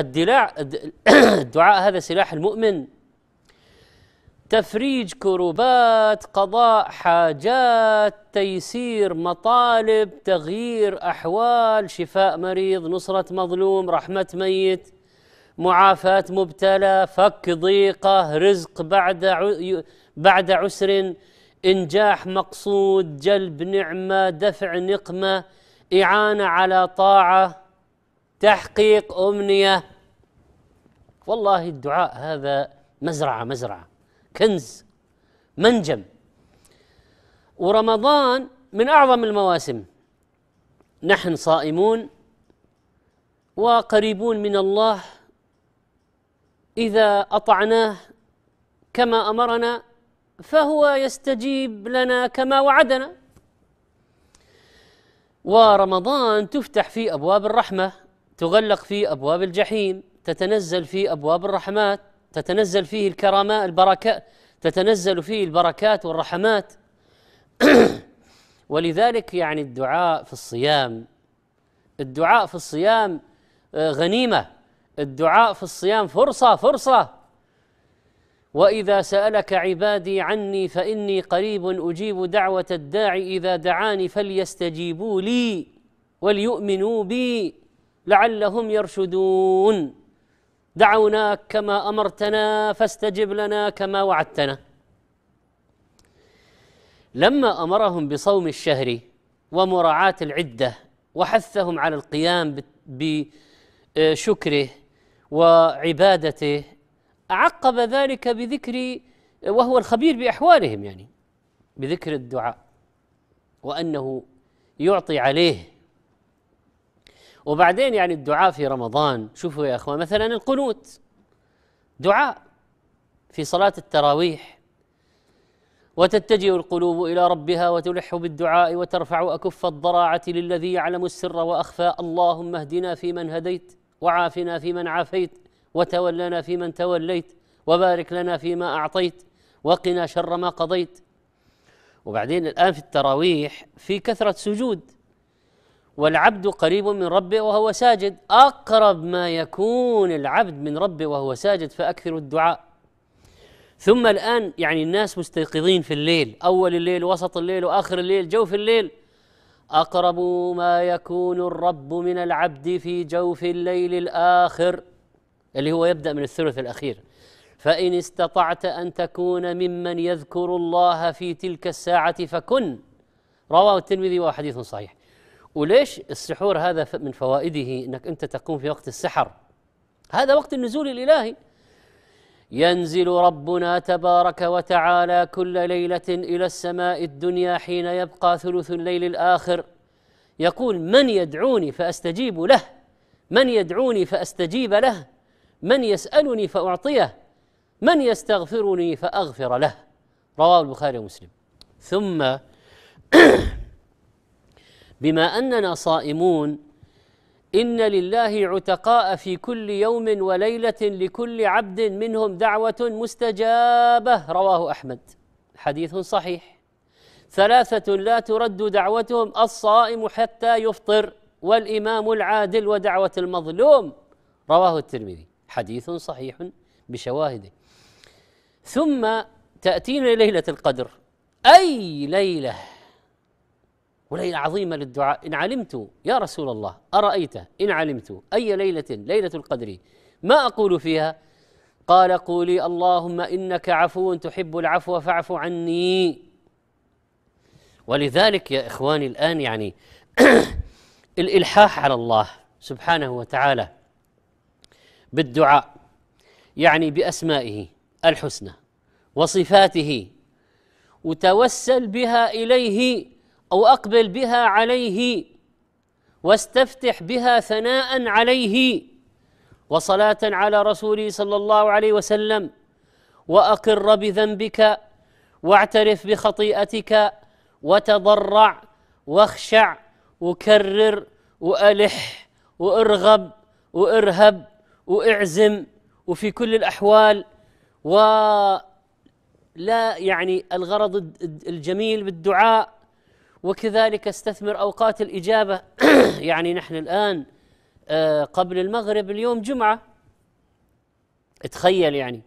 الدلاع الدعاء هذا سلاح المؤمن تفريج كروبات قضاء حاجات تيسير مطالب تغيير احوال شفاء مريض نصره مظلوم رحمه ميت معافاه مبتلى فك ضيقه رزق بعد بعد عسر انجاح مقصود جلب نعمه دفع نقمه اعانه على طاعه تحقيق امنيه والله الدعاء هذا مزرعه مزرعه كنز منجم ورمضان من اعظم المواسم نحن صائمون وقريبون من الله اذا اطعناه كما امرنا فهو يستجيب لنا كما وعدنا ورمضان تفتح فيه ابواب الرحمه تغلق في أبواب الجحيم تتنزل في أبواب الرحمات تتنزل فيه الكرامات البركات تتنزل فيه البركات والرحمات ولذلك يعني الدعاء في الصيام الدعاء في الصيام آه، غنيمة الدعاء في الصيام فرصة فرصة وإذا سألك عبادي عني فإني قريب أجيب دعوة الداعي إذا دعاني فليستجيبوا لي وليؤمنوا بي لعلهم يرشدون دعوناك كما امرتنا فاستجب لنا كما وعدتنا لما امرهم بصوم الشهر ومراعاه العده وحثهم على القيام بشكره وعبادته عقب ذلك بذكر وهو الخبير باحوالهم يعني بذكر الدعاء وانه يعطي عليه وبعدين يعني الدعاء في رمضان شوفوا يا اخوان مثلا القنوت دعاء في صلاه التراويح وتتجه القلوب الى ربها وتلح بالدعاء وترفع اكف الضراعه للذي يعلم السر واخفى اللهم اهدنا فيمن هديت وعافنا فيمن عافيت وتولنا فيمن توليت وبارك لنا فيما اعطيت وقنا شر ما قضيت وبعدين الان في التراويح في كثره سجود والعبد قريب من ربه وهو ساجد اقرب ما يكون العبد من ربه وهو ساجد فاكثروا الدعاء ثم الان يعني الناس مستيقظين في الليل اول الليل وسط الليل واخر الليل جوف الليل اقرب ما يكون الرب من العبد في جوف الليل الاخر اللي هو يبدا من الثلث الاخير فان استطعت ان تكون ممن يذكر الله في تلك الساعه فكن رواه الترمذي وحديث صحيح وليش السحور هذا من فوائده انك انت تقوم في وقت السحر هذا وقت النزول الالهي ينزل ربنا تبارك وتعالى كل ليله الى السماء الدنيا حين يبقى ثلث الليل الاخر يقول من يدعوني فاستجيب له من يدعوني فاستجيب له من يسالني فاعطيه من يستغفرني فاغفر له رواه البخاري ومسلم ثم بما اننا صائمون ان لله عتقاء في كل يوم وليله لكل عبد منهم دعوه مستجابه رواه احمد حديث صحيح ثلاثه لا ترد دعوتهم الصائم حتى يفطر والامام العادل ودعوه المظلوم رواه الترمذي حديث صحيح بشواهده ثم تاتينا ليله القدر اي ليله وليلة عظيمة للدعاء إن علمت يا رسول الله أرأيت إن علمت أي ليلة ليلة القدر ما أقول فيها قال قولي اللهم إنك عفو تحب العفو فاعف عني ولذلك يا إخواني الآن يعني الإلحاح على الله سبحانه وتعالى بالدعاء يعني بأسمائه الحسنى وصفاته وتوسل بها إليه أو أقبل بها عليه واستفتح بها ثناء عليه وصلاة على رسوله صلى الله عليه وسلم وأقر بذنبك واعترف بخطيئتك وتضرع واخشع وكرر وألح وارغب وارهب واعزم وفي كل الأحوال ولا يعني الغرض الجميل بالدعاء وكذلك استثمر اوقات الاجابه يعني نحن الان آه، قبل المغرب اليوم جمعه تخيل يعني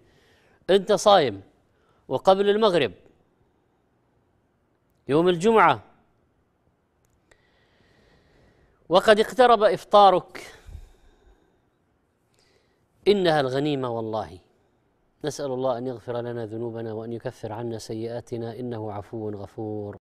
انت صايم وقبل المغرب يوم الجمعه وقد اقترب افطارك انها الغنيمه والله نسال الله ان يغفر لنا ذنوبنا وان يكفر عنا سيئاتنا انه عفو غفور